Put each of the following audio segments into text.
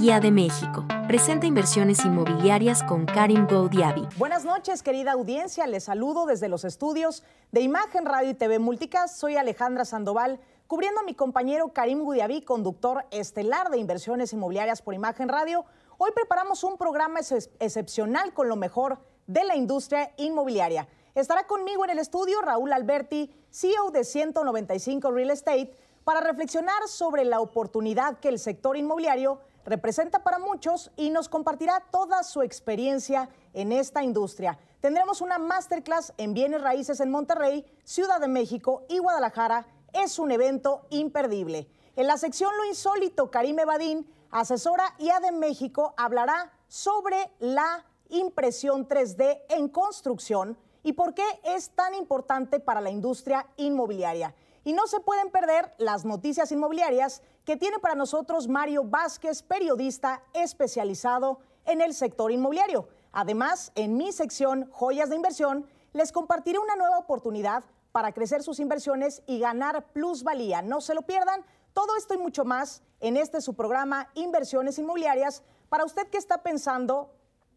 Guía de México. Presenta inversiones inmobiliarias con Karim Goudiabi. Buenas noches, querida audiencia. Les saludo desde los estudios de Imagen Radio y TV Multicast. Soy Alejandra Sandoval, cubriendo a mi compañero Karim Goudiabi, conductor estelar de inversiones inmobiliarias por Imagen Radio. Hoy preparamos un programa excepcional con lo mejor de la industria inmobiliaria. Estará conmigo en el estudio Raúl Alberti, CEO de 195 Real Estate, para reflexionar sobre la oportunidad que el sector inmobiliario representa para muchos y nos compartirá toda su experiencia en esta industria. Tendremos una masterclass en bienes raíces en Monterrey, Ciudad de México y Guadalajara. Es un evento imperdible. En la sección Lo Insólito, Karime Badín, asesora IA de México, hablará sobre la impresión 3D en construcción y por qué es tan importante para la industria inmobiliaria. Y no se pueden perder las noticias inmobiliarias que tiene para nosotros Mario Vázquez, periodista especializado en el sector inmobiliario. Además, en mi sección Joyas de Inversión, les compartiré una nueva oportunidad para crecer sus inversiones y ganar plusvalía. No se lo pierdan. Todo esto y mucho más en este su programa Inversiones Inmobiliarias para usted que está pensando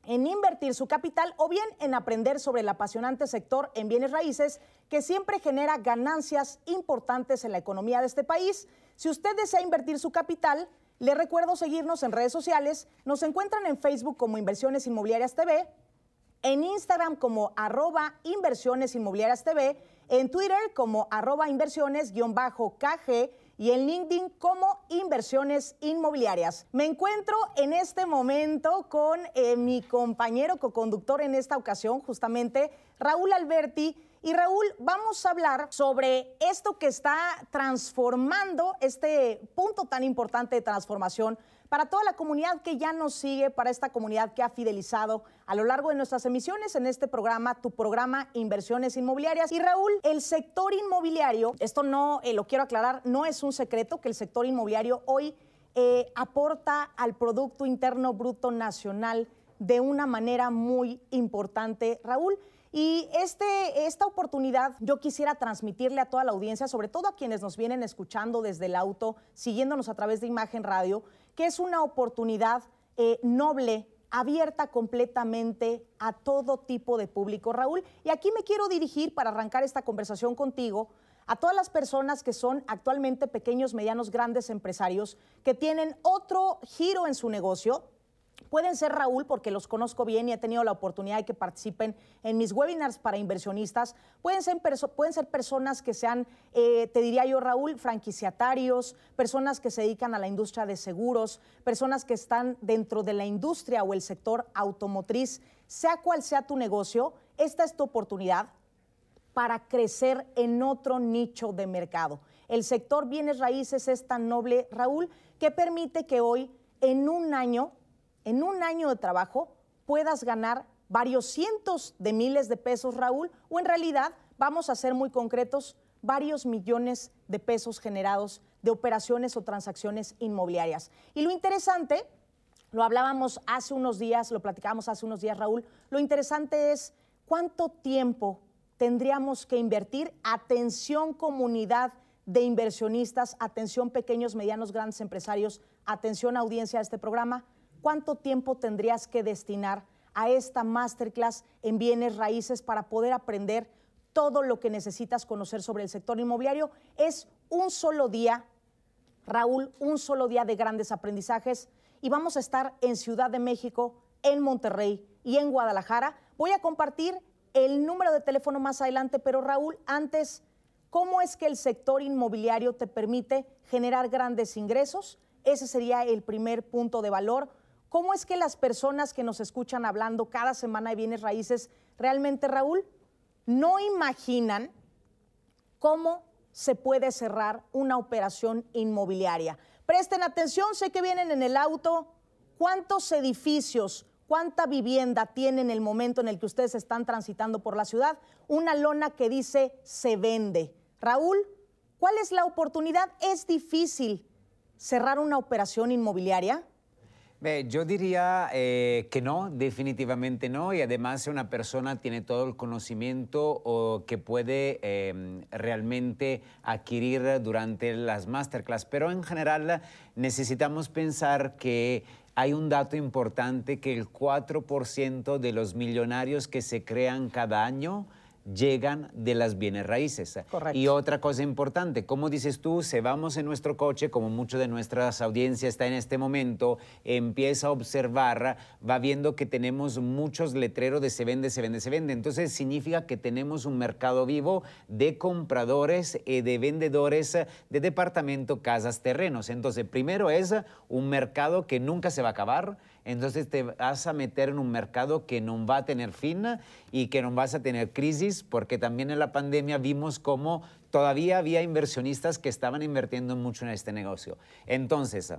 en invertir su capital o bien en aprender sobre el apasionante sector en bienes raíces que siempre genera ganancias importantes en la economía de este país. Si usted desea invertir su capital, le recuerdo seguirnos en redes sociales. Nos encuentran en Facebook como Inversiones Inmobiliarias TV, en Instagram como arroba Inversiones Inmobiliarias TV, en Twitter como arroba inversiones-kg y en LinkedIn como Inversiones Inmobiliarias. Me encuentro en este momento con eh, mi compañero coconductor en esta ocasión, justamente Raúl Alberti. Y Raúl, vamos a hablar sobre esto que está transformando, este punto tan importante de transformación para toda la comunidad que ya nos sigue, para esta comunidad que ha fidelizado a lo largo de nuestras emisiones en este programa, tu programa Inversiones Inmobiliarias. Y Raúl, el sector inmobiliario, esto no eh, lo quiero aclarar, no es un secreto que el sector inmobiliario hoy eh, aporta al Producto Interno Bruto Nacional de una manera muy importante, Raúl. Y este, esta oportunidad yo quisiera transmitirle a toda la audiencia, sobre todo a quienes nos vienen escuchando desde el auto, siguiéndonos a través de Imagen Radio, que es una oportunidad eh, noble, abierta completamente a todo tipo de público, Raúl. Y aquí me quiero dirigir para arrancar esta conversación contigo a todas las personas que son actualmente pequeños, medianos, grandes empresarios, que tienen otro giro en su negocio, Pueden ser Raúl, porque los conozco bien y he tenido la oportunidad de que participen en mis webinars para inversionistas. Pueden ser, pueden ser personas que sean, eh, te diría yo, Raúl, franquiciatarios, personas que se dedican a la industria de seguros, personas que están dentro de la industria o el sector automotriz. Sea cual sea tu negocio, esta es tu oportunidad para crecer en otro nicho de mercado. El sector bienes raíces es tan noble, Raúl, que permite que hoy, en un año, en un año de trabajo puedas ganar varios cientos de miles de pesos, Raúl, o en realidad, vamos a ser muy concretos, varios millones de pesos generados de operaciones o transacciones inmobiliarias. Y lo interesante, lo hablábamos hace unos días, lo platicábamos hace unos días, Raúl, lo interesante es cuánto tiempo tendríamos que invertir, atención comunidad de inversionistas, atención pequeños, medianos, grandes empresarios, atención audiencia de este programa, ¿cuánto tiempo tendrías que destinar a esta masterclass en bienes raíces para poder aprender todo lo que necesitas conocer sobre el sector inmobiliario? Es un solo día, Raúl, un solo día de grandes aprendizajes y vamos a estar en Ciudad de México, en Monterrey y en Guadalajara. Voy a compartir el número de teléfono más adelante, pero Raúl, antes, ¿cómo es que el sector inmobiliario te permite generar grandes ingresos? Ese sería el primer punto de valor. ¿Cómo es que las personas que nos escuchan hablando cada semana de bienes raíces, realmente, Raúl, no imaginan cómo se puede cerrar una operación inmobiliaria? Presten atención, sé que vienen en el auto. ¿Cuántos edificios, cuánta vivienda tienen en el momento en el que ustedes están transitando por la ciudad? Una lona que dice se vende. Raúl, ¿cuál es la oportunidad? ¿Es difícil cerrar una operación inmobiliaria? Yo diría eh, que no, definitivamente no, y además una persona tiene todo el conocimiento que puede em, realmente adquirir durante las masterclass, pero en general necesitamos pensar que hay un dato importante que el 4% de los millonarios que se crean cada año llegan de las bienes raíces. Y otra cosa importante, como dices tú, se vamos en nuestro coche, como mucho de nuestras audiencias está en este momento, empieza a observar, va viendo que tenemos muchos letreros de se vende, se vende, se vende. Entonces significa que tenemos un mercado vivo de compradores y eh, de vendedores eh, de departamento, casas, terrenos. Entonces, primero es un mercado que nunca se va a acabar entonces te vas a meter en un mercado que no va a tener fin y que no vas a tener crisis, porque también en la pandemia vimos cómo todavía había inversionistas que estaban invirtiendo mucho en este negocio. Entonces,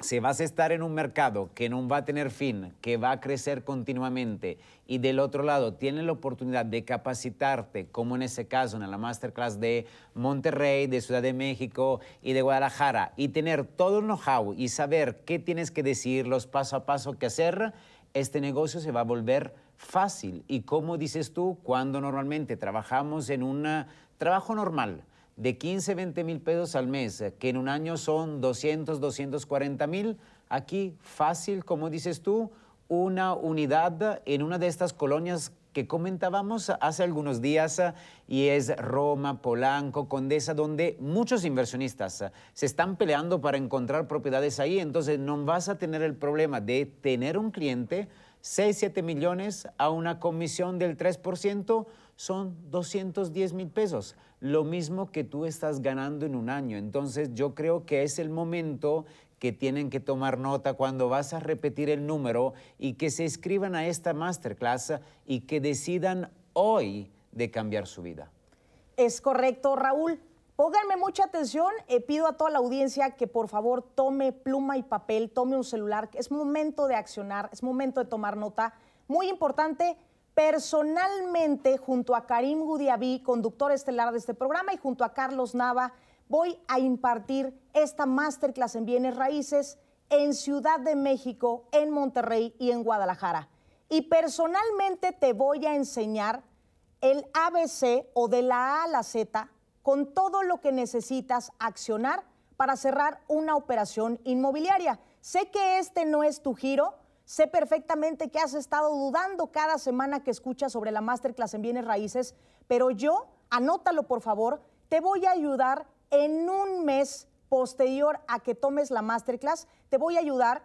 si vas a estar en un mercado que no va a tener fin, que va a crecer continuamente y del otro lado tienes la oportunidad de capacitarte, como en ese caso en la masterclass de Monterrey, de Ciudad de México y de Guadalajara, y tener todo el know-how y saber qué tienes que decir, los paso a paso que hacer, este negocio se va a volver fácil. Y como dices tú, cuando normalmente trabajamos en un eh, trabajo normal, de 15, 20 mil pesos al mes, eh, que en un año son 200, 240 mil, aquí fácil, como dices tú, una unidad en una de estas colonias que comentábamos hace algunos días eh, y es Roma, Polanco, Condesa, donde muchos inversionistas eh, se están peleando para encontrar propiedades ahí, entonces no vas a tener el problema de tener un cliente 6, 7 millones a una comisión del 3%, son 210 mil pesos, lo mismo que tú estás ganando en un año. Entonces yo creo que es el momento que tienen que tomar nota cuando vas a repetir el número y que se escriban a esta masterclass y que decidan hoy de cambiar su vida. Es correcto, Raúl. Pónganme mucha atención. Eh, pido a toda la audiencia que por favor tome pluma y papel, tome un celular. Es momento de accionar, es momento de tomar nota. Muy importante, personalmente junto a Karim Gudiabí, conductor estelar de este programa, y junto a Carlos Nava, voy a impartir esta masterclass en bienes raíces en Ciudad de México, en Monterrey y en Guadalajara. Y personalmente te voy a enseñar el ABC o de la A a la Z con todo lo que necesitas accionar para cerrar una operación inmobiliaria. Sé que este no es tu giro, Sé perfectamente que has estado dudando cada semana que escuchas sobre la masterclass en bienes raíces, pero yo, anótalo por favor, te voy a ayudar en un mes posterior a que tomes la masterclass, te voy a ayudar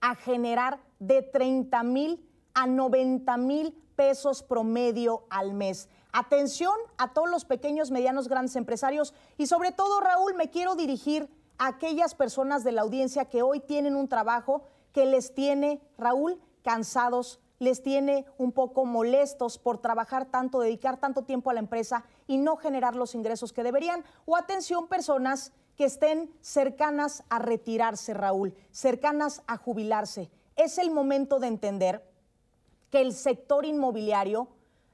a generar de 30 mil a 90 mil pesos promedio al mes. Atención a todos los pequeños, medianos, grandes empresarios y sobre todo, Raúl, me quiero dirigir a aquellas personas de la audiencia que hoy tienen un trabajo que les tiene, Raúl, cansados, les tiene un poco molestos por trabajar tanto, dedicar tanto tiempo a la empresa y no generar los ingresos que deberían. O atención, personas que estén cercanas a retirarse, Raúl, cercanas a jubilarse. Es el momento de entender que el sector inmobiliario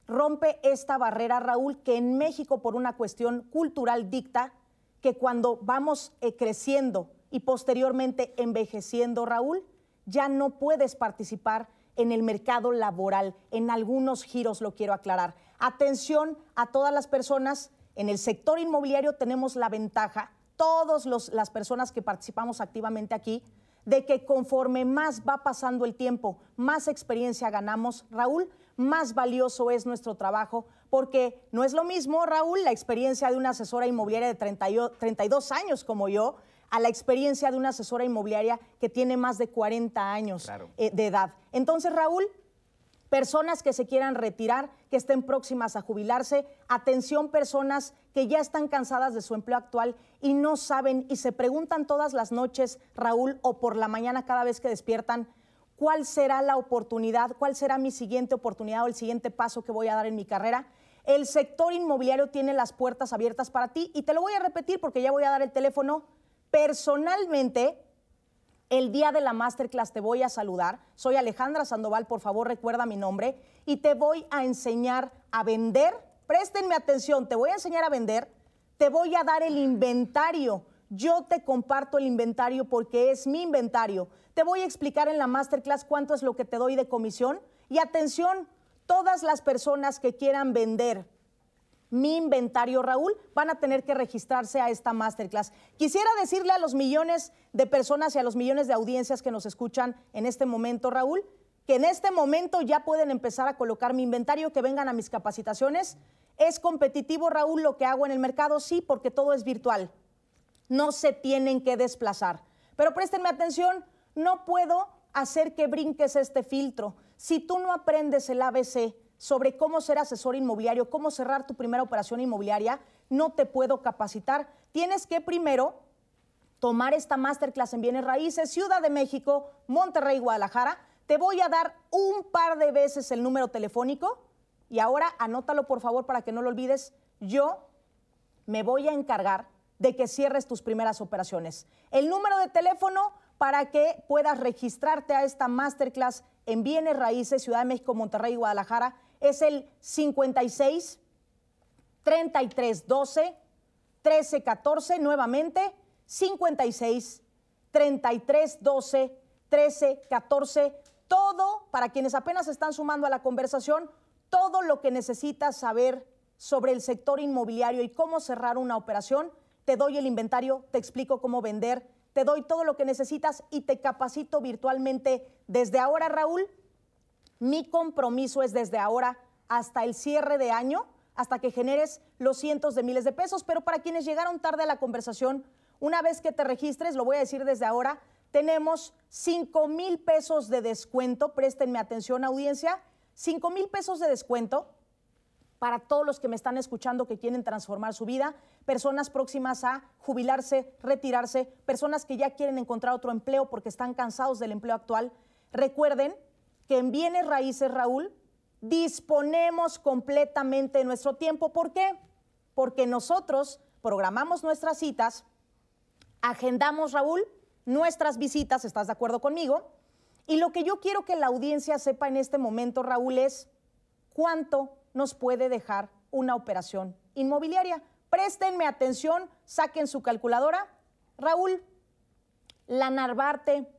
rompe esta barrera, Raúl, que en México por una cuestión cultural dicta que cuando vamos eh, creciendo y posteriormente envejeciendo, Raúl, ya no puedes participar en el mercado laboral. En algunos giros lo quiero aclarar. Atención a todas las personas. En el sector inmobiliario tenemos la ventaja, todas las personas que participamos activamente aquí, de que conforme más va pasando el tiempo, más experiencia ganamos, Raúl, más valioso es nuestro trabajo, porque no es lo mismo, Raúl, la experiencia de una asesora inmobiliaria de 32 años como yo, a la experiencia de una asesora inmobiliaria que tiene más de 40 años eh, de edad. Entonces, Raúl, personas que se quieran retirar, que estén próximas a jubilarse, atención personas que ya están cansadas de su empleo actual y no saben y se preguntan todas las noches, Raúl, o por la mañana cada vez que despiertan, ¿cuál será la oportunidad? ¿Cuál será mi siguiente oportunidad o el siguiente paso que voy a dar en mi carrera? El sector inmobiliario tiene las puertas abiertas para ti y te lo voy a repetir porque ya voy a dar el teléfono Personalmente, el día de la masterclass te voy a saludar. Soy Alejandra Sandoval, por favor recuerda mi nombre y te voy a enseñar a vender. Préstenme atención, te voy a enseñar a vender, te voy a dar el inventario. Yo te comparto el inventario porque es mi inventario. Te voy a explicar en la masterclass cuánto es lo que te doy de comisión. Y atención, todas las personas que quieran vender mi Inventario Raúl, van a tener que registrarse a esta masterclass. Quisiera decirle a los millones de personas y a los millones de audiencias que nos escuchan en este momento, Raúl, que en este momento ya pueden empezar a colocar mi inventario, que vengan a mis capacitaciones. ¿Es competitivo, Raúl, lo que hago en el mercado? Sí, porque todo es virtual. No se tienen que desplazar. Pero préstenme atención, no puedo hacer que brinques este filtro. Si tú no aprendes el ABC, sobre cómo ser asesor inmobiliario, cómo cerrar tu primera operación inmobiliaria, no te puedo capacitar. Tienes que primero tomar esta masterclass en bienes raíces, Ciudad de México, Monterrey, Guadalajara. Te voy a dar un par de veces el número telefónico y ahora anótalo por favor para que no lo olvides. Yo me voy a encargar de que cierres tus primeras operaciones. El número de teléfono para que puedas registrarte a esta masterclass en bienes raíces, Ciudad de México, Monterrey, Guadalajara es el 56 33 12 13 14 nuevamente 56 33 12 13 14 todo para quienes apenas están sumando a la conversación todo lo que necesitas saber sobre el sector inmobiliario y cómo cerrar una operación te doy el inventario te explico cómo vender te doy todo lo que necesitas y te capacito virtualmente desde ahora Raúl mi compromiso es desde ahora hasta el cierre de año, hasta que generes los cientos de miles de pesos. Pero para quienes llegaron tarde a la conversación, una vez que te registres, lo voy a decir desde ahora, tenemos 5 mil pesos de descuento. Préstenme atención, audiencia. 5 mil pesos de descuento para todos los que me están escuchando que quieren transformar su vida, personas próximas a jubilarse, retirarse, personas que ya quieren encontrar otro empleo porque están cansados del empleo actual. Recuerden que en bienes raíces, Raúl, disponemos completamente nuestro tiempo. ¿Por qué? Porque nosotros programamos nuestras citas, agendamos, Raúl, nuestras visitas, ¿estás de acuerdo conmigo? Y lo que yo quiero que la audiencia sepa en este momento, Raúl, es cuánto nos puede dejar una operación inmobiliaria. Préstenme atención, saquen su calculadora. Raúl, la Narvarte,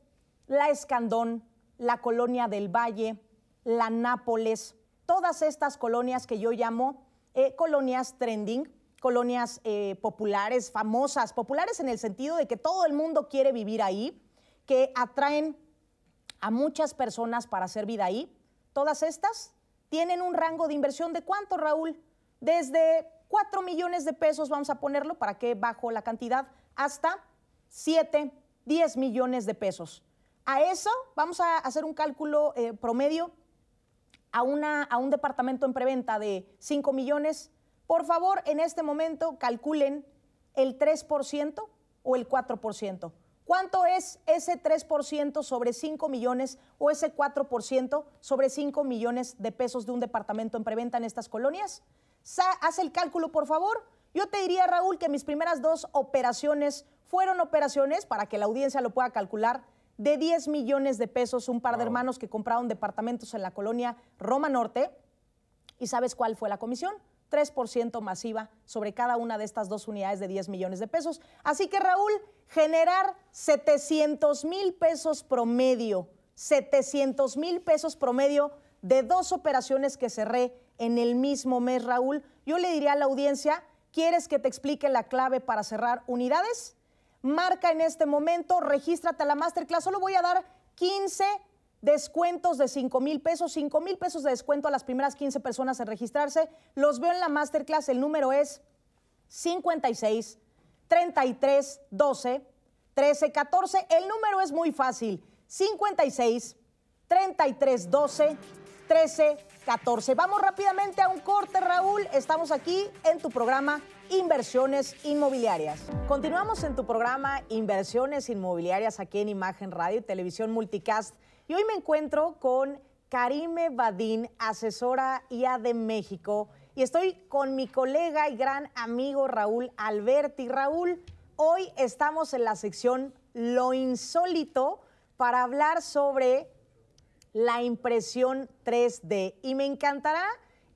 la Escandón, la Colonia del Valle, la Nápoles, todas estas colonias que yo llamo eh, colonias trending, colonias eh, populares, famosas, populares en el sentido de que todo el mundo quiere vivir ahí, que atraen a muchas personas para hacer vida ahí. Todas estas tienen un rango de inversión de cuánto, Raúl? Desde 4 millones de pesos, vamos a ponerlo, para que bajo la cantidad, hasta 7, 10 millones de pesos. A eso vamos a hacer un cálculo eh, promedio a, una, a un departamento en preventa de 5 millones. Por favor, en este momento calculen el 3% o el 4%. ¿Cuánto es ese 3% sobre 5 millones o ese 4% sobre 5 millones de pesos de un departamento en preventa en estas colonias? Haz el cálculo, por favor. Yo te diría, Raúl, que mis primeras dos operaciones fueron operaciones, para que la audiencia lo pueda calcular, de 10 millones de pesos un par de hermanos que compraron departamentos en la colonia Roma Norte. ¿Y sabes cuál fue la comisión? 3% masiva sobre cada una de estas dos unidades de 10 millones de pesos. Así que Raúl, generar 700 mil pesos promedio, 700 mil pesos promedio de dos operaciones que cerré en el mismo mes, Raúl. Yo le diría a la audiencia, ¿quieres que te explique la clave para cerrar unidades? Marca en este momento, regístrate a la masterclass. Solo voy a dar 15 descuentos de 5 mil pesos, 5 mil pesos de descuento a las primeras 15 personas en registrarse. Los veo en la masterclass. El número es 56 33 12 13 14. El número es muy fácil. 56 33 12 13 14. Vamos rápidamente a un corte, Raúl. Estamos aquí en tu programa inversiones inmobiliarias. Continuamos en tu programa Inversiones Inmobiliarias aquí en Imagen Radio y Televisión Multicast. Y hoy me encuentro con Karime Badín, asesora IA de México. Y estoy con mi colega y gran amigo Raúl Alberti. Raúl, hoy estamos en la sección Lo Insólito para hablar sobre la impresión 3D. Y me encantará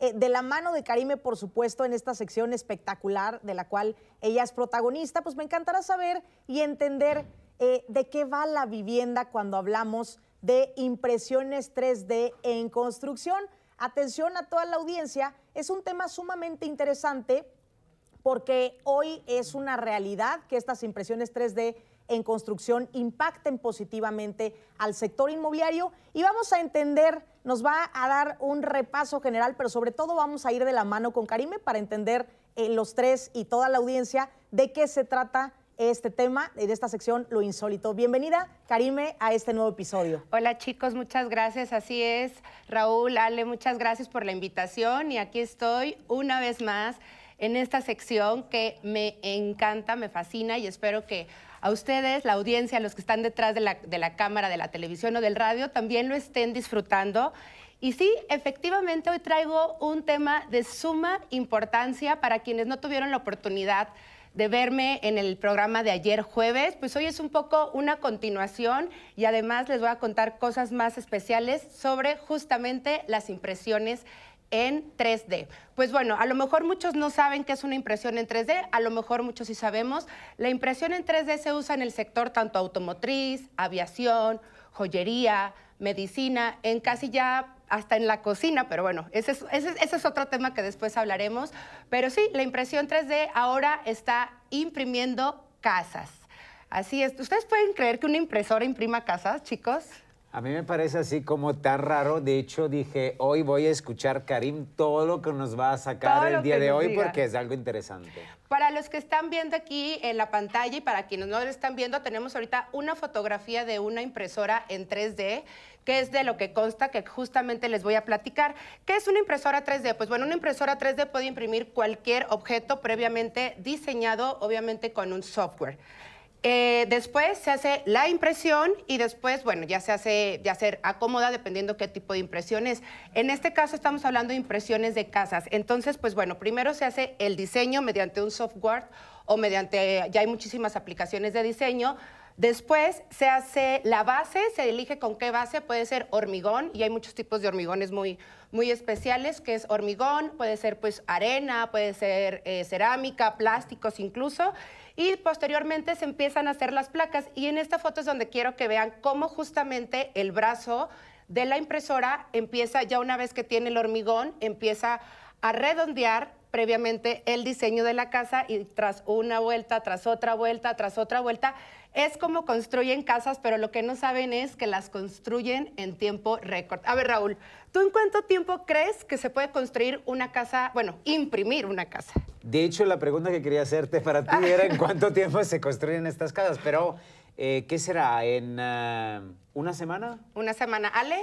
eh, de la mano de Karime, por supuesto, en esta sección espectacular de la cual ella es protagonista, pues me encantará saber y entender eh, de qué va la vivienda cuando hablamos de impresiones 3D en construcción. Atención a toda la audiencia, es un tema sumamente interesante porque hoy es una realidad que estas impresiones 3D en construcción impacten positivamente al sector inmobiliario y vamos a entender, nos va a dar un repaso general, pero sobre todo vamos a ir de la mano con Karime para entender eh, los tres y toda la audiencia de qué se trata este tema de esta sección Lo Insólito. Bienvenida, Karime, a este nuevo episodio. Hola chicos, muchas gracias. Así es, Raúl, Ale, muchas gracias por la invitación y aquí estoy una vez más en esta sección que me encanta, me fascina y espero que a ustedes, la audiencia, los que están detrás de la, cámara, de la televisión o del radio, también lo estén disfrutando. Y sí, efectivamente hoy traigo un tema de suma importancia para quienes no tuvieron la oportunidad de verme en el programa de ayer jueves, pues hoy es un poco una continuación y además les voy a contar cosas más especiales sobre justamente las impresiones en 3D. Pues bueno, a lo mejor muchos no saben qué es una impresión en 3D, a lo mejor muchos sí sabemos. La impresión en 3D se usa en el sector tanto automotriz, aviación, joyería, medicina, en casi ya hasta en la cocina, pero bueno, ese es, otro tema que después hablaremos. Pero sí, la impresión 3D ahora está imprimiendo casas. Así es, ¿ustedes pueden creer que una impresora imprima casas, chicos? A mí me parece así como tan raro. De hecho, dije, hoy voy a escuchar, Karim, todo lo que nos va a sacar el día de hoy porque es algo interesante. Para los que están viendo aquí en la pantalla y para quienes no lo están viendo, tenemos ahorita una fotografía de una impresora en 3D, que es de lo que consta que justamente les voy a platicar. ¿Qué es una impresora 3D? Pues bueno, una impresora 3D puede imprimir cualquier objeto previamente diseñado, obviamente con un software. Eh, después se hace la impresión y después, bueno, ya se hace, ya se acomoda dependiendo qué tipo de impresión es. En este caso estamos hablando de impresiones de casas. Entonces, pues bueno, primero se hace el diseño mediante un software o mediante, ya hay muchísimas aplicaciones de diseño Después se hace la base, se elige con qué base, puede ser hormigón y hay muchos tipos de hormigones muy, muy especiales, que es hormigón, puede ser pues arena, puede ser eh, cerámica, plásticos incluso, y posteriormente se empiezan a hacer las placas y en esta foto es donde quiero que vean cómo justamente el brazo de la impresora empieza, ya una vez que tiene el hormigón, empieza a redondear previamente el diseño de la casa y tras una vuelta, tras otra vuelta, tras otra vuelta, es como construyen casas, pero lo que no saben es que las construyen en tiempo récord. A ver, Raúl, ¿tú en cuánto tiempo crees que se puede construir una casa, bueno, imprimir una casa? De hecho, la pregunta que quería hacerte para ti era en cuánto tiempo se construyen estas casas, pero eh, ¿qué será? ¿En eh, una semana? Una semana. ¿Ale?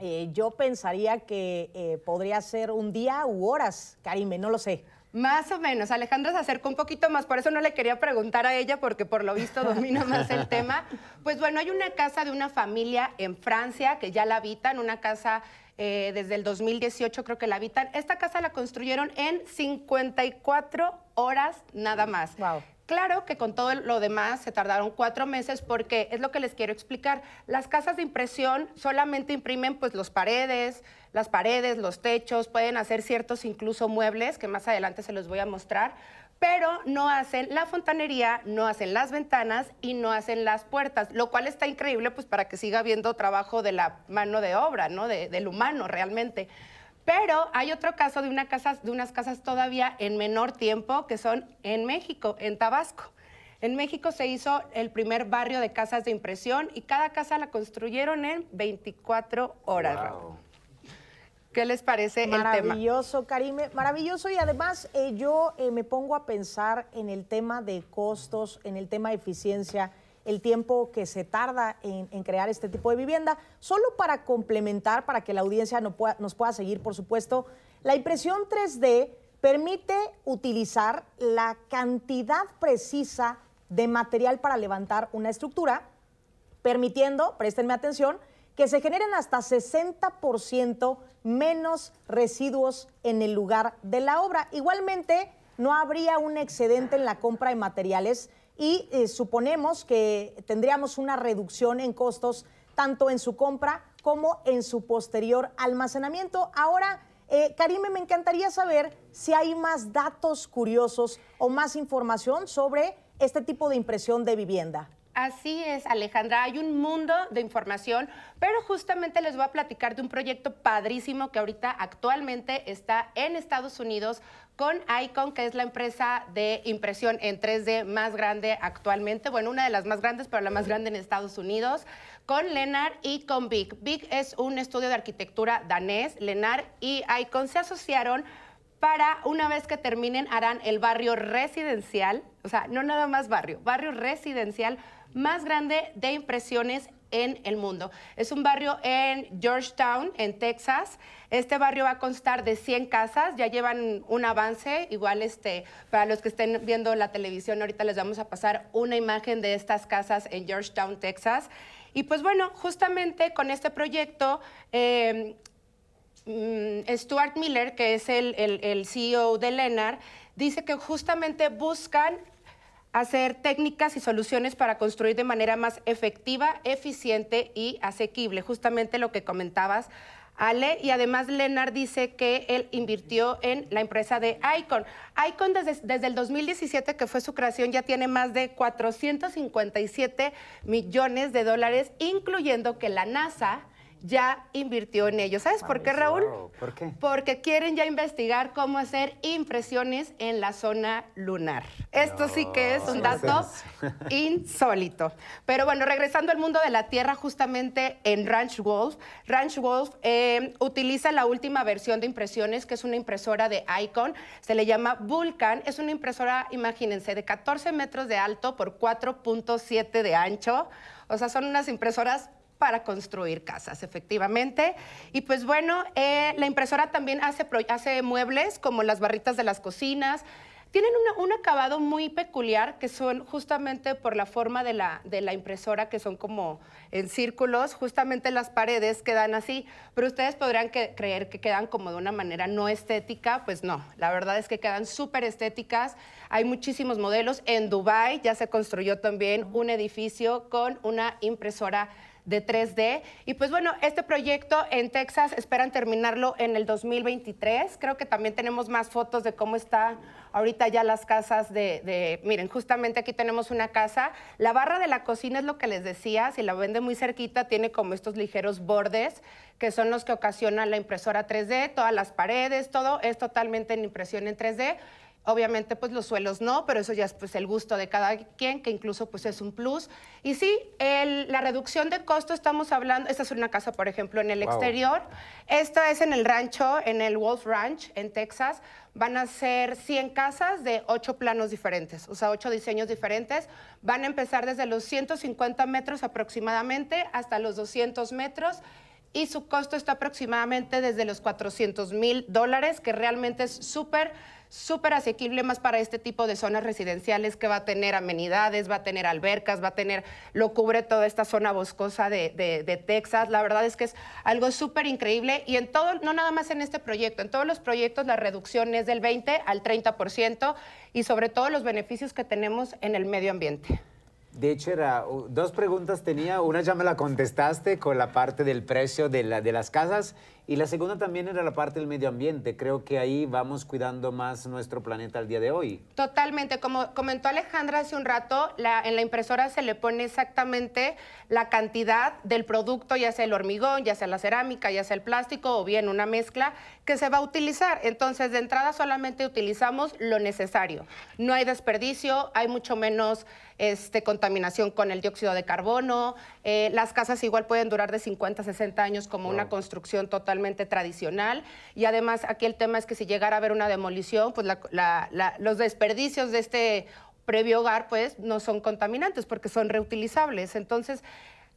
Eh, yo pensaría que podría ser un día u horas, Karime, no lo sé. Más o menos. Alejandra se acercó un poquito más, por eso no le quería preguntar a ella, porque por lo visto domina más el tema. Pues bueno, hay una casa de una familia en Francia que ya la habitan, una casa eh, desde el 2018 creo que la habitan. Esta casa la construyeron en 54 horas nada más. Wow. Claro que con todo lo demás se tardaron cuatro meses porque es lo que les quiero explicar. Las casas de impresión solamente imprimen pues los paredes, las paredes, los techos, pueden hacer ciertos incluso muebles que más adelante se los voy a mostrar, pero no hacen la fontanería, no hacen las ventanas y no hacen las puertas, lo cual está increíble pues para que siga habiendo trabajo de la mano de obra, ¿no? De, del humano realmente. Pero hay otro caso de, una casa, de unas casas todavía en menor tiempo que son en México, en Tabasco. En México se hizo el primer barrio de casas de impresión y cada casa la construyeron en 24 horas. ¿Qué les parece el tema? Maravilloso, Karime. Maravilloso y además eh, yo eh, me pongo a pensar en el tema de costos, en el tema de eficiencia, el tiempo que se tarda en, crear este tipo de vivienda. Solo para complementar, para que la audiencia no nos pueda seguir, por supuesto, la impresión 3D permite utilizar la cantidad precisa de material para levantar una estructura, permitiendo, préstenme atención, que se generen hasta 60% menos residuos en el lugar de la obra. Igualmente, no habría un excedente en la compra de materiales y eh, suponemos que tendríamos una reducción en costos tanto en su compra como en su posterior almacenamiento. Ahora, eh, Karime, me encantaría saber si hay más datos curiosos o más información sobre este tipo de impresión de vivienda. Así es, Alejandra, hay un mundo de información, pero justamente les voy a platicar de un proyecto padrísimo que ahorita actualmente está en Estados Unidos con Icon, que es la empresa de impresión en 3D más grande actualmente, bueno, una de las más grandes, pero la más grande en Estados Unidos, con Lenar y con Big. Big es un estudio de arquitectura danés, Lenar y Icon se asociaron para una vez que terminen harán el barrio residencial, o sea, no nada más barrio, barrio residencial más grande de impresiones en el mundo. Es un barrio en Georgetown, en Texas. Este barrio va a constar de 100 casas, ya llevan un avance, igual este, para los que estén viendo la televisión, ahorita les vamos a pasar una imagen de estas casas en Georgetown, Texas. Y pues bueno, justamente con este proyecto... Em, mm, Stuart Miller, que es el, CEO de Lenar, dice que justamente buscan hacer técnicas y soluciones para construir de manera más efectiva, eficiente y asequible, justamente lo que comentabas. Ale, y además Lennart dice que él invirtió en la empresa de Icon. Icon desde, desde el 2017, que fue su creación, ya tiene más de 457 millones de dólares, incluyendo que la NASA, ya invirtió en ello. ¿Sabes por qué, Raúl? ¿Por qué? Porque quieren ya investigar cómo hacer impresiones en la zona lunar. Esto sí que es un dato insólito. Pero bueno, regresando al mundo de la Tierra, justamente en Ranch Wolf, Ranch Wolf eh, utiliza la última versión de impresiones, que es una impresora de Icon, se le llama Vulcan, es una impresora, imagínense, de 14 metros de alto por 4.7 de ancho. O sea, son unas impresoras para construir casas, efectivamente. Y pues bueno, eh, la impresora también hace, hace muebles como las barritas de las cocinas, tienen un acabado muy peculiar que son justamente por la forma de la, de la, impresora, que son como en círculos, justamente las paredes quedan así, pero ustedes podrían creer que quedan como de una manera no estética, pues no, la verdad es que quedan súper estéticas, hay muchísimos modelos, en Dubai ya se construyó también un edificio con una impresora de 3D. Y pues bueno, este proyecto en Texas esperan terminarlo en el 2023. Creo que también tenemos más fotos de cómo está ahorita ya las casas de, Miren, justamente aquí tenemos una casa. La barra de la cocina es lo que les decía, si la vende muy cerquita, tiene como estos ligeros bordes que son los que ocasionan la impresora 3D, todas las paredes, todo es totalmente en impresión en 3D. Obviamente, pues los suelos no, pero eso ya es pues, el gusto de cada quien, que incluso pues es un plus. Y sí, la reducción de costo, estamos hablando, esta es una casa, por ejemplo, en el exterior. Esta es en el rancho, en el Wolf Ranch, en Texas. Van a ser 100 casas de 8 planos diferentes, o sea, 8 diseños diferentes. Van a empezar desde los 150 metros aproximadamente hasta los 200 metros y su costo está aproximadamente desde los 400 mil dólares, que realmente es súper súper asequible más para este tipo de zonas residenciales que va a tener amenidades, va a tener albercas, va a tener, lo cubre toda esta zona boscosa de, Texas. La verdad es que es algo súper increíble y en todo, no nada más en este proyecto, en todos los proyectos la reducción es del 20 al 30% y sobre todo los beneficios que tenemos en el medio ambiente. De hecho, dos preguntas tenía. Una ya me la contestaste con la parte del precio de las casas y la segunda también era la parte del medio ambiente. Creo que ahí vamos cuidando más nuestro planeta al día de hoy. Totalmente. Como comentó Alejandra hace un rato, en la impresora se le pone exactamente la cantidad del producto, ya sea el hormigón, ya sea la cerámica, ya sea el plástico o bien una mezcla que se va a utilizar. Entonces, de entrada solamente utilizamos lo necesario. No hay desperdicio, hay mucho menos este, contaminación con el dióxido de carbono. Eh, las casas igual pueden durar de 50 a 60 años como una construcción total tradicional. Y además aquí el tema es que si llegara a haber una demolición, pues los desperdicios de este previo hogar, pues no son contaminantes porque son reutilizables. Entonces,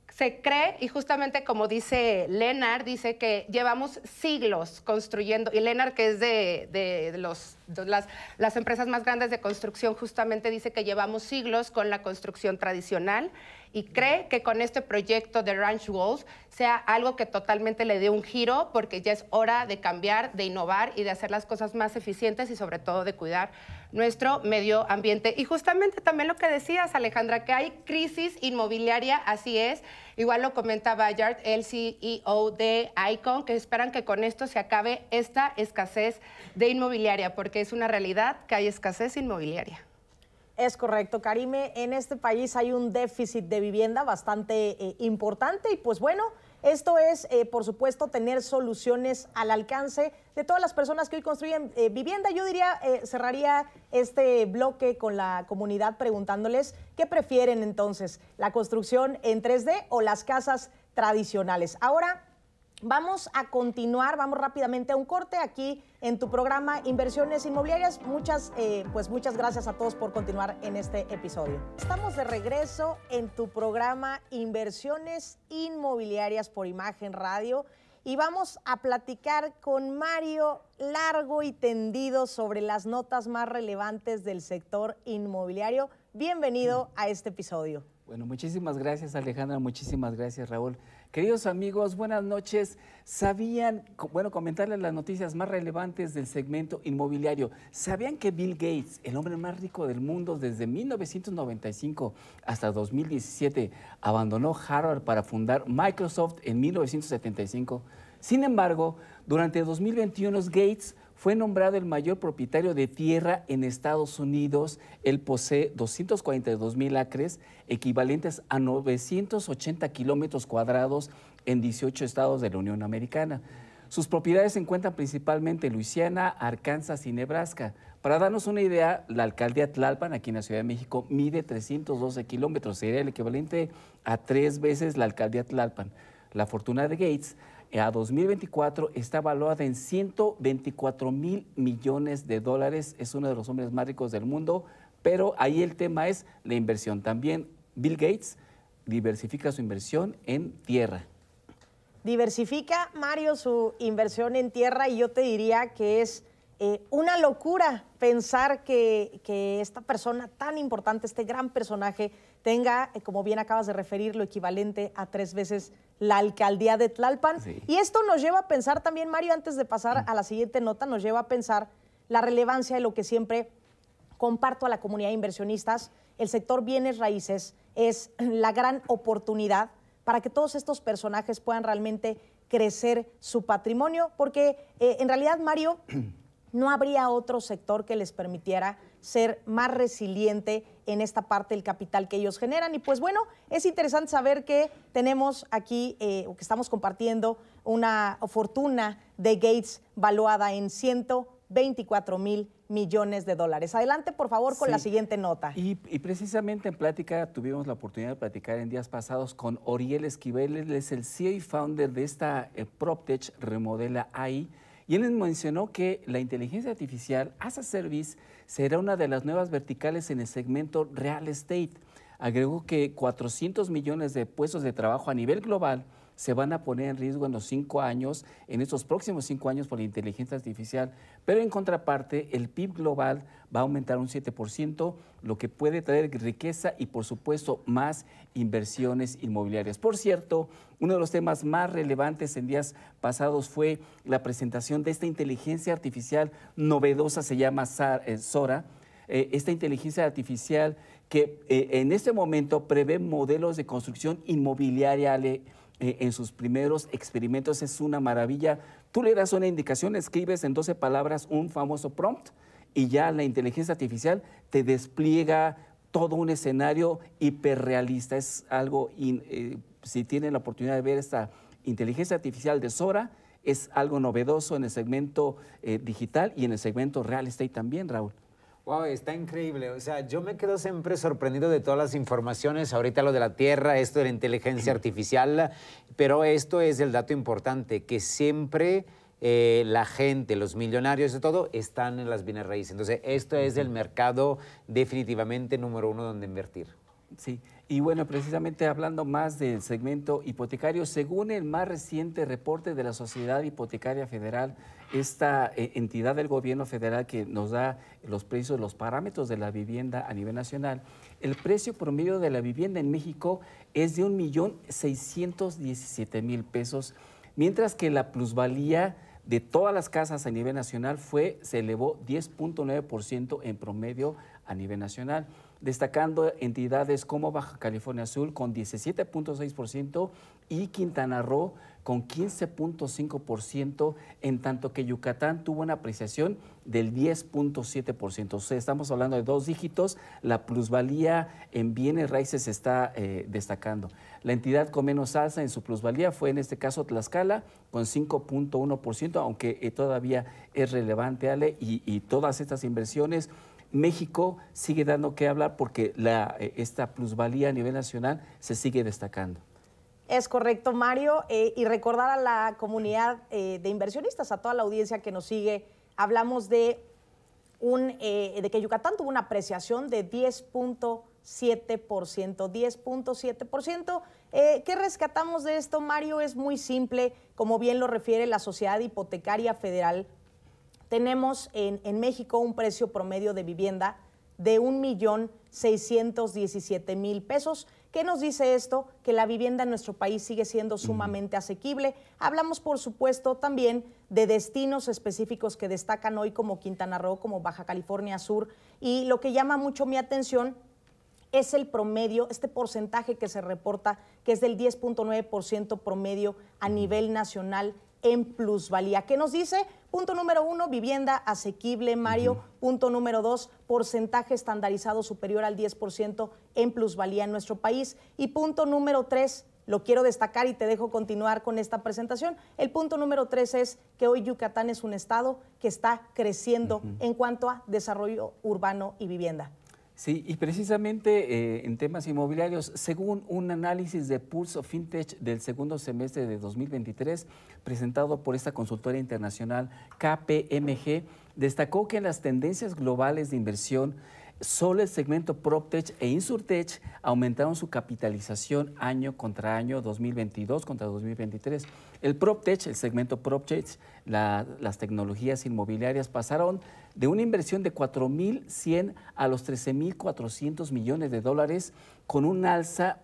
se cree, y justamente como dice Lennart, dice que llevamos siglos construyendo, y Lennart que es de los las, las empresas más grandes de construcción justamente dice que llevamos siglos con la construcción tradicional y cree que con este proyecto de Ranch Walls sea algo que totalmente le dé un giro porque ya es hora de cambiar, de innovar y de hacer las cosas más eficientes y sobre todo de cuidar nuestro medio ambiente. Y justamente también lo que decías, Alejandra, que hay crisis inmobiliaria, así es Igual lo comentaba Bayard, el CEO de ICON, que esperan que con esto se acabe esta escasez de inmobiliaria, porque es una realidad que hay escasez inmobiliaria. Es correcto, Karime. En este país hay un déficit de vivienda bastante eh, importante y pues bueno, esto es, eh, por supuesto, tener soluciones al alcance de todas las personas que hoy construyen eh, vivienda. Yo diría, eh, cerraría este bloque con la comunidad preguntándoles qué prefieren entonces, la construcción en 3D o las casas tradicionales. Ahora Vamos a continuar, vamos rápidamente a un corte aquí en tu programa Inversiones Inmobiliarias. Muchas, eh, pues muchas gracias a todos por continuar en este episodio. Estamos de regreso en tu programa Inversiones Inmobiliarias por Imagen Radio y vamos a platicar con Mario largo y tendido sobre las notas más relevantes del sector inmobiliario. Bienvenido a este episodio. Bueno, muchísimas gracias Alejandra, muchísimas gracias Raúl. Queridos amigos, buenas noches. ¿Sabían, bueno, comentarles las noticias más relevantes del segmento inmobiliario? ¿Sabían que Bill Gates, el hombre más rico del mundo desde 1995 hasta 2017, abandonó Harvard para fundar Microsoft en 1975? Sin embargo, durante 2021 Gates fue nombrado el mayor propietario de tierra en Estados Unidos. Él posee 242 mil acres, equivalentes a 980 kilómetros cuadrados en 18 estados de la Unión Americana. Sus propiedades se encuentran principalmente en Luisiana, Arkansas y Nebraska. Para darnos una idea, la alcaldía Tlalpan, aquí en la Ciudad de México, mide 312 kilómetros, sería el equivalente a tres veces la alcaldía Tlalpan. La fortuna de Gates a 2024 está evaluada en 124 mil millones de dólares. Es uno de los hombres más ricos del mundo, pero ahí el tema es la inversión. También Bill Gates diversifica su inversión en tierra. Diversifica, Mario, su inversión en tierra y yo te diría que es eh, una locura pensar que, esta persona tan importante, este gran personaje, tenga, eh, como bien acabas de referir, lo equivalente a tres veces la alcaldía de Tlalpan. Y esto nos lleva a pensar también, Mario, antes de pasar a la siguiente nota, nos lleva a pensar la relevancia de lo que siempre comparto a la comunidad de inversionistas, el sector bienes raíces es la gran oportunidad para que todos estos personajes puedan realmente crecer su patrimonio, porque eh, en realidad, Mario, no habría otro sector que les permitiera ser más resiliente en esta parte del capital que ellos generan. Y pues bueno, es interesante saber que tenemos aquí, eh, o que estamos compartiendo, una fortuna de Gates valuada en 124 mil millones de dólares. Adelante, por favor, con la siguiente nota. Y, precisamente en plática tuvimos la oportunidad de platicar en días pasados con Oriel Esquivel, él es el CEO y founder de esta eh, PropTech Remodela AI y él mencionó que la inteligencia artificial as a service será una de las nuevas verticales en el segmento real estate. Agregó que 400 millones de puestos de trabajo a nivel global se van a poner en riesgo en los cinco años, en estos próximos cinco años por la inteligencia artificial. Pero en contraparte, el PIB global va a aumentar un 7%, lo que puede traer riqueza y por supuesto más inversiones inmobiliarias. Por cierto, uno de los temas más relevantes en días pasados fue la presentación de esta inteligencia artificial novedosa, se llama eh, Sora, eh, esta inteligencia artificial que eh, en este momento prevé modelos de construcción inmobiliaria. Eh, en sus primeros experimentos. Es una maravilla. Tú le das una indicación, escribes en 12 palabras un famoso prompt y ya la inteligencia artificial te despliega todo un escenario hiperrealista. Es algo, eh, si tienen la oportunidad de ver esta inteligencia artificial de Sora, es algo novedoso en el segmento eh, digital y en el segmento real estate también, Raúl. Wow, está increíble. O sea, yo me quedo siempre sorprendido de todas las informaciones. Ahorita lo de la Tierra, esto de la inteligencia artificial, pero esto es el dato importante, que siempre eh, la gente, los millonarios y todo, están en las bienes raíces. Entonces, esto es el mercado definitivamente número uno donde invertir. Sí, y bueno, precisamente hablando más del segmento hipotecario, según el más reciente reporte de la Sociedad Hipotecaria Federal, esta eh, entidad del gobierno federal que nos da los precios, los parámetros de la vivienda a nivel nacional, el precio promedio de la vivienda en México es de 1.617.000 pesos, mientras que la plusvalía de todas las casas a nivel nacional fue, se elevó 10.9% en promedio a nivel nacional, destacando entidades como Baja California Sur con 17.6% y Quintana Roo con 15.5%, en tanto que Yucatán tuvo una apreciación del 10.7%. O sea, estamos hablando de dos dígitos, la plusvalía en bienes raíces está eh, destacando. La entidad con menos alza en su plusvalía fue en este caso Tlaxcala con 5.1%, aunque eh, todavía es relevante, Ale, y, todas estas inversiones México sigue dando que hablar porque eh, esta plusvalía a nivel nacional se sigue destacando. Es correcto, Mario, eh, y recordar a la comunidad eh, de inversionistas, a toda la audiencia que nos sigue, hablamos de, un, eh, de que Yucatán tuvo una apreciación de 10.7%, 10.7%. ¿Qué rescatamos de esto, Mario? Es muy simple, como bien lo refiere la Sociedad Hipotecaria Federal. Tenemos en, en México un precio promedio de vivienda de 1.617.000 pesos. ¿Qué nos dice esto? Que la vivienda en nuestro país sigue siendo sumamente asequible. Hablamos, por supuesto, también de destinos específicos que destacan hoy como Quintana Roo, como Baja California Sur. Y lo que llama mucho mi atención es el promedio, este porcentaje que se reporta, que es del 10.9% promedio a nivel nacional en plusvalía. ¿Qué nos dice? Punto número uno, vivienda asequible, Mario. Punto número dos, porcentaje estandarizado superior al 10% en plusvalía en nuestro país. Y punto número tres, lo quiero destacar y te dejo continuar con esta presentación. El punto número tres es que hoy Yucatán es un estado que está creciendo en cuanto a desarrollo urbano y vivienda. Sí, y precisamente eh, en temas inmobiliarios, según un análisis de Pulse of Fintech del segundo semestre de 2023, presentado por esta consultora internacional KPMG, destacó que las tendencias globales de inversión Solo el segmento PropTech e Insurtech aumentaron su capitalización año contra año 2022 contra 2023. El PropTech, el segmento PropTech, las tecnologías inmobiliarias pasaron de una inversión de 4.100 a los 13.400 millones de dólares con un alza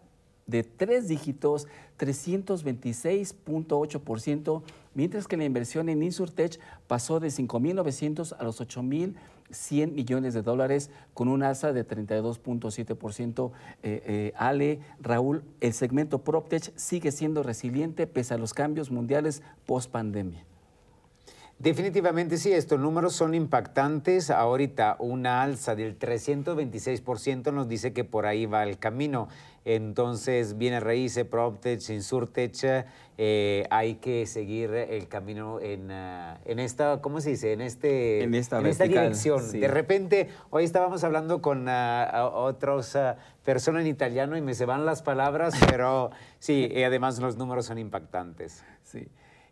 de tres dígitos, 326.8% mientras que la inversión en Insurtech pasó de 5.900 a los 8.100 millones de dólares con un alza de 32.7%. Eh, eh, Ale, Raúl, el segmento PropTech sigue siendo resiliente pese a los cambios mundiales post pandemia. Definitivamente sí, estos números son impactantes. Ahorita una alza del 326% nos dice que por ahí va el camino. Entonces, viene raíces, PropTech, Insurtech, eh, hay que seguir el camino eh, en, esta, ¿cómo se dice? En, este, en esta, dirección. De repente, hoy estábamos hablando con uh, eh, otras personas en italiano y me se van las palabras, pero sí, y además los números son impactantes.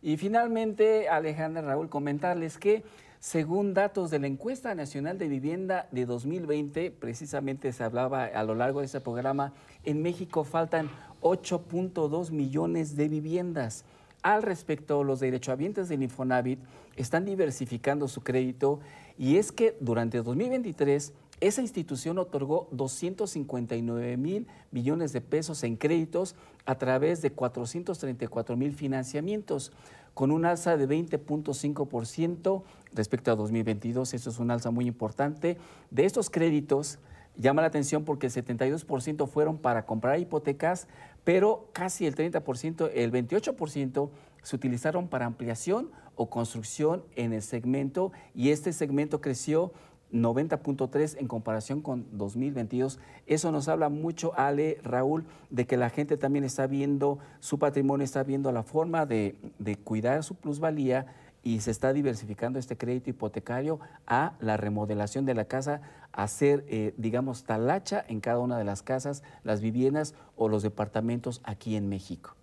Y finalmente, Alejandra Raúl, comentarles que según datos de la encuesta nacional de vivienda de 2020, precisamente se hablaba a lo largo de ese programa en México faltan 8.2 millones de viviendas. Al respecto, los derechohabientes del Infonavit están diversificando su crédito y es que durante 2023 esa institución otorgó 259 mil millones de pesos en créditos a través de 434 mil financiamientos, con un alza de 20.5% respecto a 2022. Eso es un alza muy importante. De estos créditos, llama la atención porque el 72% fueron para comprar hipotecas, pero casi el 30%, el 28% se utilizaron para ampliación o construcción en el segmento y este segmento creció 90.3 en comparación con 2022. Eso nos habla mucho, Ale, Raúl, de que la gente también está viendo su patrimonio, está viendo la forma de, cuidar su plusvalía y se está diversificando este crédito hipotecario a la remodelación de la casa, hacer, eh, digamos, talacha en cada una de las casas, las viviendas o los departamentos aquí en México.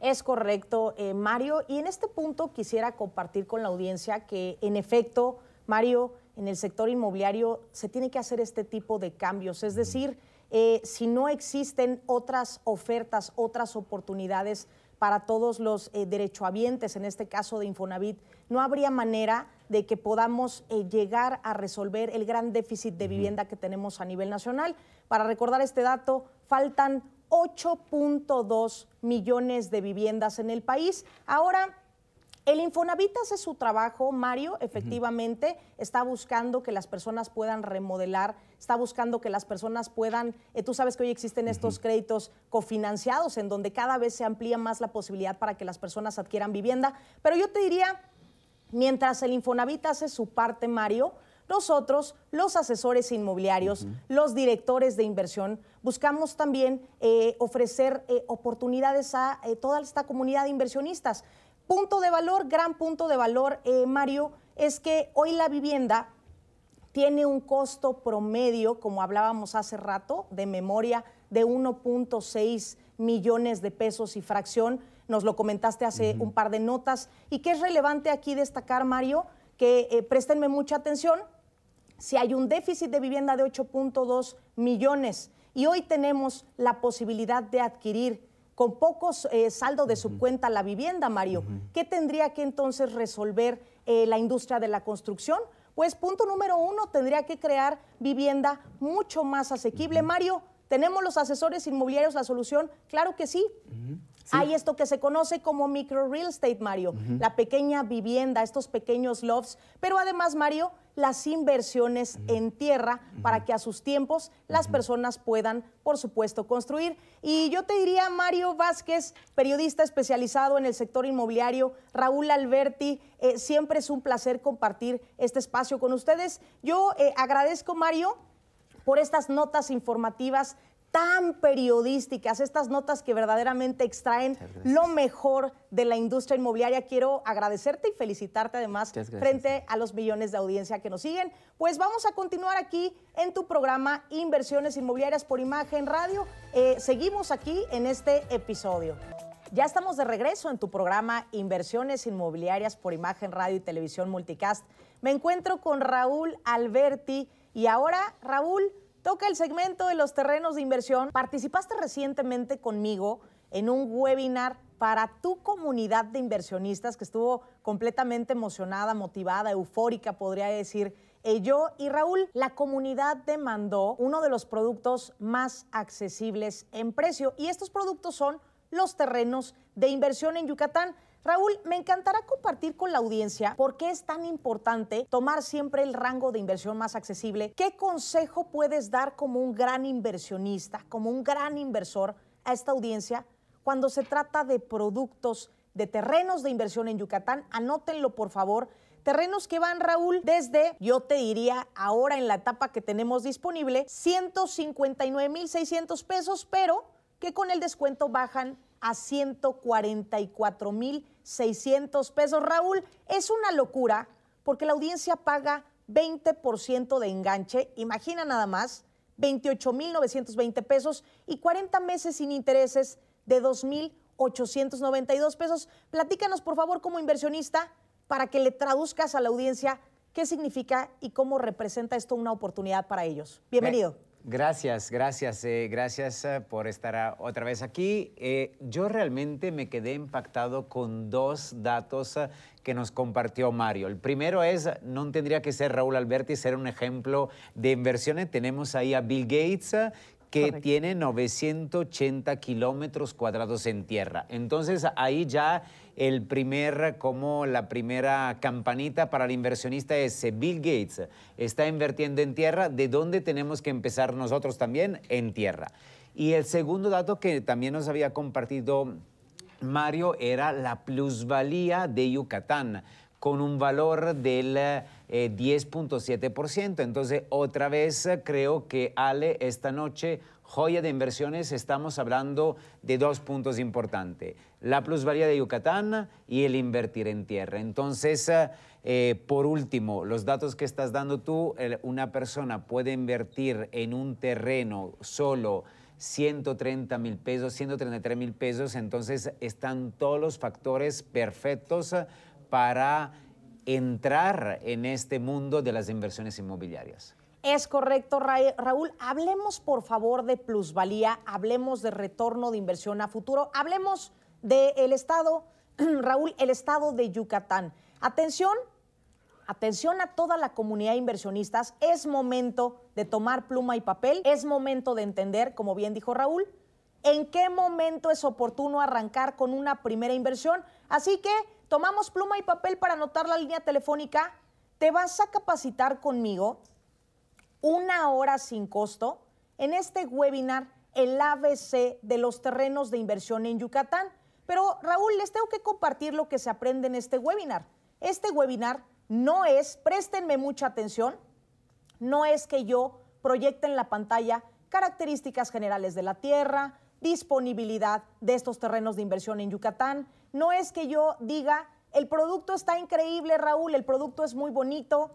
Es correcto, eh, Mario. Y en este punto quisiera compartir con la audiencia que, en efecto, Mario, en el sector inmobiliario se tiene que hacer este tipo de cambios. Es decir, eh, si no existen otras ofertas, otras oportunidades, para todos los eh, derechohabientes, en este caso de Infonavit, no habría manera de que podamos eh, llegar a resolver el gran déficit de vivienda que tenemos a nivel nacional. Para recordar este dato, faltan 8.2 millones de viviendas en el país. Ahora el Infonavit hace su trabajo, Mario, efectivamente, está buscando que las personas puedan remodelar, está buscando que las personas puedan, eh, tú sabes que hoy existen estos créditos cofinanciados en donde cada vez se amplía más la posibilidad para que las personas adquieran vivienda, pero yo te diría, mientras el Infonavit hace su parte, Mario, nosotros, los asesores inmobiliarios, los directores de inversión, buscamos también eh, ofrecer eh, oportunidades a toda esta comunidad de inversionistas punto de valor, gran punto de valor, eh, Mario, es que hoy la vivienda tiene un costo promedio, como hablábamos hace rato, de memoria de 1.6 millones de pesos y fracción. Nos lo comentaste hace un par de notas. ¿Y que es relevante aquí destacar, Mario? Que eh, préstenme mucha atención. Si hay un déficit de vivienda de 8.2 millones y hoy tenemos la posibilidad de adquirir con pocos eh, saldo de su cuenta la vivienda, Mario. ¿Qué tendría que entonces resolver eh, la industria de la construcción? Pues punto número uno, tendría que crear vivienda mucho más asequible. Mario, ¿tenemos los asesores inmobiliarios la solución? Claro que sí. Hay esto que se conoce como micro real estate, Mario, la pequeña vivienda, estos pequeños lofts, pero además, Mario, las inversiones en tierra para que a sus tiempos las personas puedan, por supuesto, construir. Y yo te diría, Mario Vázquez, periodista especializado en el sector inmobiliario, Raúl Alberti, eh, siempre es un placer compartir este espacio con ustedes. Yo eh, agradezco, Mario, por estas notas informativas tan periodísticas, estas notas que verdaderamente extraen lo mejor de la industria inmobiliaria. Quiero agradecerte y felicitarte además frente a los millones de audiencia que nos siguen. Pues vamos a continuar aquí en tu programa Inversiones Inmobiliarias por Imagen Radio. Eh, seguimos aquí en este episodio. Ya estamos de regreso en tu programa Inversiones Inmobiliarias por Imagen Radio y Televisión Multicast. Me encuentro con Raúl Alberti y ahora Raúl toca el segmento de los terrenos de inversión. Participaste recientemente conmigo en un webinar para tu comunidad de inversionistas que estuvo completamente emocionada, motivada, eufórica, podría decir. Eh, yo y Raúl, la comunidad demandó uno de los productos más accesibles en precio y estos productos son los terrenos de inversión en Yucatán. Raúl, me encantará compartir con la audiencia por qué es tan importante tomar siempre el rango de inversión más accesible. ¿Qué consejo puedes dar como un gran inversionista, como un gran inversor a esta audiencia cuando se trata de productos, de terrenos de inversión en Yucatán? Anótenlo, por favor. Terrenos que van, Raúl, desde, yo te diría, ahora en la etapa que tenemos disponible, 159.600 pesos, pero que con el descuento bajan a 144 mil pesos. Raúl, es una locura porque la audiencia paga 20% de enganche, imagina nada más, 28 mil 920 pesos y 40 meses sin intereses de 2 mil 892 pesos. Platícanos, por favor, como inversionista, para que le traduzcas a la audiencia qué significa y cómo representa esto una oportunidad para ellos. Bienvenido. Gracias, gracias, eh, gracias eh, por estar ah, otra vez aquí. Eh, yo realmente me quedé impactado con dos datos que nos compartió Mario. El primero es, no tendría que ser Raúl Alberti, ser un ejemplo de inversiones. Tenemos ahí a Bill Gates que tiene 980 kilómetros cuadrados en tierra. Entonces ahí ya el primer, como la primera campanita para el inversionista es eh, Bill Gates está invirtiendo en tierra, ¿de dónde tenemos que empezar nosotros también? En tierra. Y el segundo dato que también nos había compartido Mario era la plusvalía de Yucatán con un valor del 10.7%. Eh, entonces, otra vez eh, creo que Ale, esta noche, joya de inversiones, estamos hablando de dos puntos importantes. La plusvalía de Yucatán y el invertir en tierra. Entonces, eh, por último, los datos que estás dando tú, una persona puede invertir en un terreno solo 130 mil pesos, 133 mil pesos, entonces están todos los factores perfectos para entrar en este mundo de las inversiones inmobiliarias. Es correcto, Raúl. Hablemos por favor de plusvalía, hablemos de retorno de inversión a futuro, hablemos del estado, Raúl, el estado de Yucatán. Atención, atención a toda la comunidad de inversionistas, es momento de tomar pluma y papel, es momento de entender, como bien dijo Raúl, en qué momento es oportuno arrancar con una primera inversión. Así que Tomamos pluma y papel para anotar la línea telefónica. Te vas a capacitar conmigo una hora sin costo en este webinar, el ABC de los terrenos de inversión en Yucatán. Pero Raúl, les tengo que compartir lo que se aprende en este webinar. Este webinar no es, préstenme mucha atención, no es que yo proyecte en la pantalla características generales de la tierra, disponibilidad de estos terrenos de inversión en Yucatán, no es que yo diga, el producto está increíble, Raúl, el producto es muy bonito,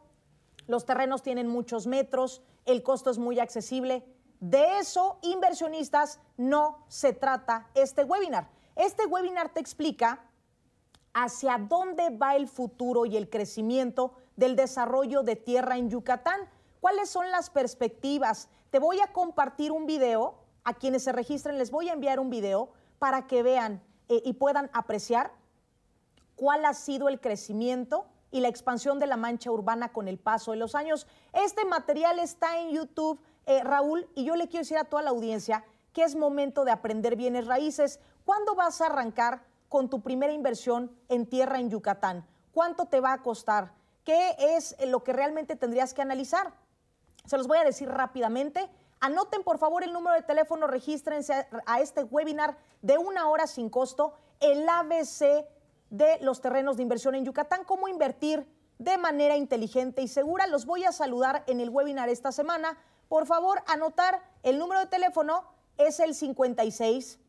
los terrenos tienen muchos metros, el costo es muy accesible. De eso, inversionistas, no se trata este webinar. Este webinar te explica hacia dónde va el futuro y el crecimiento del desarrollo de tierra en Yucatán. ¿Cuáles son las perspectivas? Te voy a compartir un video. A quienes se registren les voy a enviar un video para que vean eh, y puedan apreciar cuál ha sido el crecimiento y la expansión de la mancha urbana con el paso de los años. Este material está en YouTube, eh, Raúl, y yo le quiero decir a toda la audiencia que es momento de aprender bienes raíces. ¿Cuándo vas a arrancar con tu primera inversión en tierra en Yucatán? ¿Cuánto te va a costar? ¿Qué es lo que realmente tendrías que analizar? Se los voy a decir rápidamente Anoten por favor el número de teléfono, regístrense a, este webinar de una hora sin costo, el ABC de los terrenos de inversión en Yucatán, cómo invertir de manera inteligente y segura. Los voy a saludar en el webinar esta semana. Por favor, anotar el número de teléfono es el 56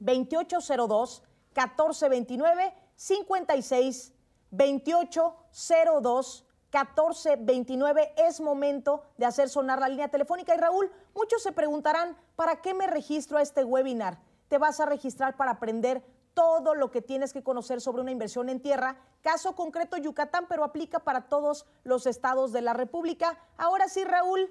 2802 1429 56 2802 1429. Es momento de hacer sonar la línea telefónica. Y Raúl, muchos se preguntarán, ¿para qué me registro a este webinar? Te vas a registrar para aprender todo lo que tienes que conocer sobre una inversión en tierra. Caso concreto Yucatán, pero aplica para todos los estados de la República. Ahora sí, Raúl,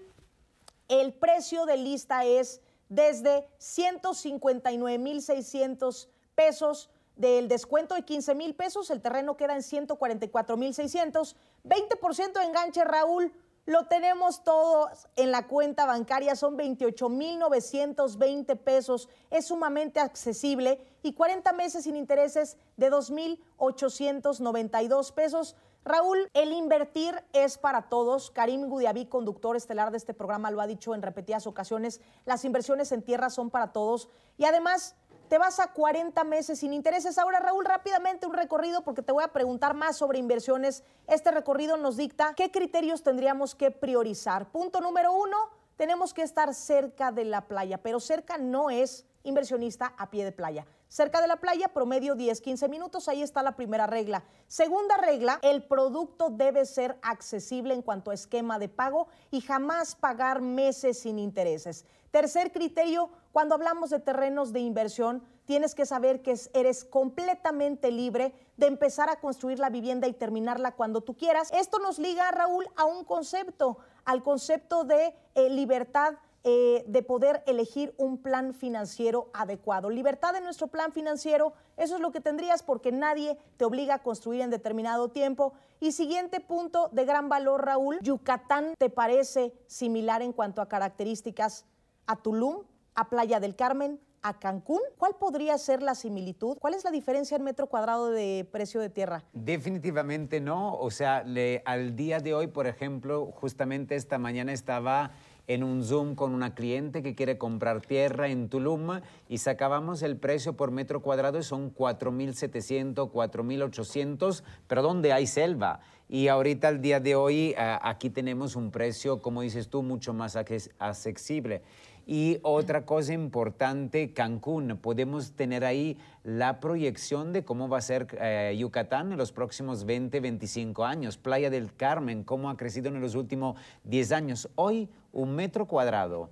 el precio de lista es desde 159,600 pesos. Del descuento de 15.000 pesos, el terreno queda en 144,600. 20% de enganche, Raúl. Lo tenemos todo en la cuenta bancaria, son 28.920 pesos, es sumamente accesible y 40 meses sin intereses de 2.892 pesos. Raúl, el invertir es para todos. Karim Gudiabí, conductor estelar de este programa, lo ha dicho en repetidas ocasiones, las inversiones en tierra son para todos y además te vas a 40 meses sin intereses. Ahora, Raúl, rápidamente un recorrido porque te voy a preguntar más sobre inversiones. Este recorrido nos dicta qué criterios tendríamos que priorizar. Punto número uno, tenemos que estar cerca de la playa, pero cerca no es inversionista a pie de playa. Cerca de la playa, promedio 10, 15 minutos, ahí está la primera regla. Segunda regla, el producto debe ser accesible en cuanto a esquema de pago y jamás pagar meses sin intereses. Tercer criterio, cuando hablamos de terrenos de inversión, tienes que saber que eres completamente libre de empezar a construir la vivienda y terminarla cuando tú quieras. Esto nos liga, Raúl, a un concepto, al concepto de eh, libertad eh, de poder elegir un plan financiero adecuado. Libertad en nuestro plan financiero, eso es lo que tendrías porque nadie te obliga a construir en determinado tiempo. Y siguiente punto de gran valor, Raúl, Yucatán te parece similar en cuanto a características a Tulum, a Playa del Carmen, a Cancún. ¿Cuál podría ser la similitud? ¿Cuál es la diferencia en metro cuadrado de precio de tierra? Definitivamente no. O sea, al día de hoy, por ejemplo, justamente esta mañana estaba en un Zoom con una cliente que quiere comprar tierra en Tulum y sacábamos el precio por metro cuadrado y son 4.700, 4.800, pero donde hay selva. Y ahorita, al día de hoy, aquí tenemos un precio, como dices tú, mucho más accesible. Y otra cosa importante, Cancún. Podemos tener ahí la proyección de cómo va a ser eh, Yucatán en los próximos 20, 25 años. Playa del Carmen, cómo ha crecido en los últimos 10 años. Hoy, un metro cuadrado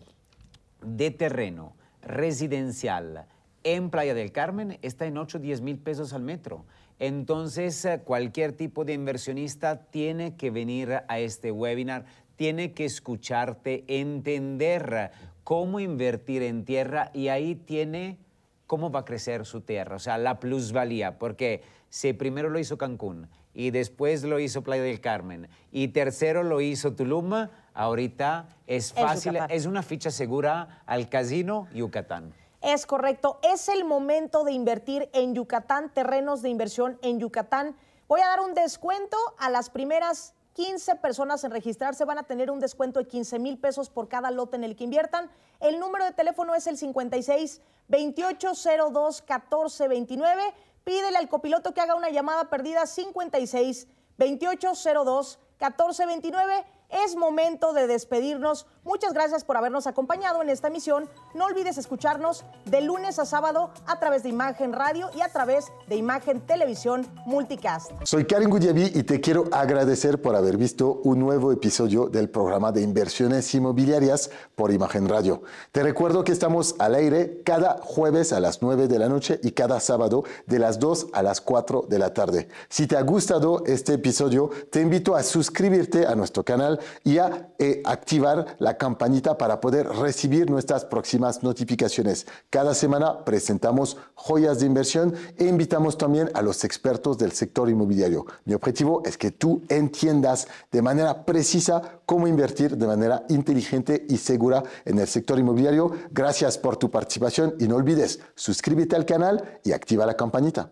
de terreno residencial en Playa del Carmen está en 8, 10 mil pesos al metro. Entonces, eh, cualquier tipo de inversionista tiene que venir a este webinar, tiene que escucharte, entender cómo invertir en tierra y ahí tiene cómo va a crecer su tierra, o sea, la plusvalía, porque si primero lo hizo Cancún y después lo hizo Playa del Carmen y tercero lo hizo Tulum, ahorita es fácil, es una ficha segura al casino Yucatán. Es correcto, es el momento de invertir en Yucatán, terrenos de inversión en Yucatán. Voy a dar un descuento a las primeras 15 personas en registrarse van a tener un descuento de 15 mil pesos por cada lote en el que inviertan. El número de teléfono es el 56 2802 1429. Pídele al copiloto que haga una llamada perdida 56 2802 1429 es momento de despedirnos. Muchas gracias por habernos acompañado en esta emisión. No olvides escucharnos de lunes a sábado a través de Imagen Radio y a través de Imagen Televisión Multicast. Soy Karen Gudiabi y te quiero agradecer por haber visto un nuevo episodio del programa de inversiones inmobiliarias por Imagen Radio. Te recuerdo que estamos al aire cada jueves a las 9 de la noche y cada sábado de las 2 a las 4 de la tarde. Si te ha gustado este episodio, te invito a suscribirte a nuestro canal y a eh, activar la campanita para poder recibir nuestras próximas notificaciones. Cada semana presentamos joyas de inversión e invitamos también a los expertos del sector inmobiliario. Mi objetivo es que tú entiendas de manera precisa cómo invertir de manera inteligente y segura en el sector inmobiliario. Gracias por tu participación y no olvides suscríbete al canal y activa la campanita.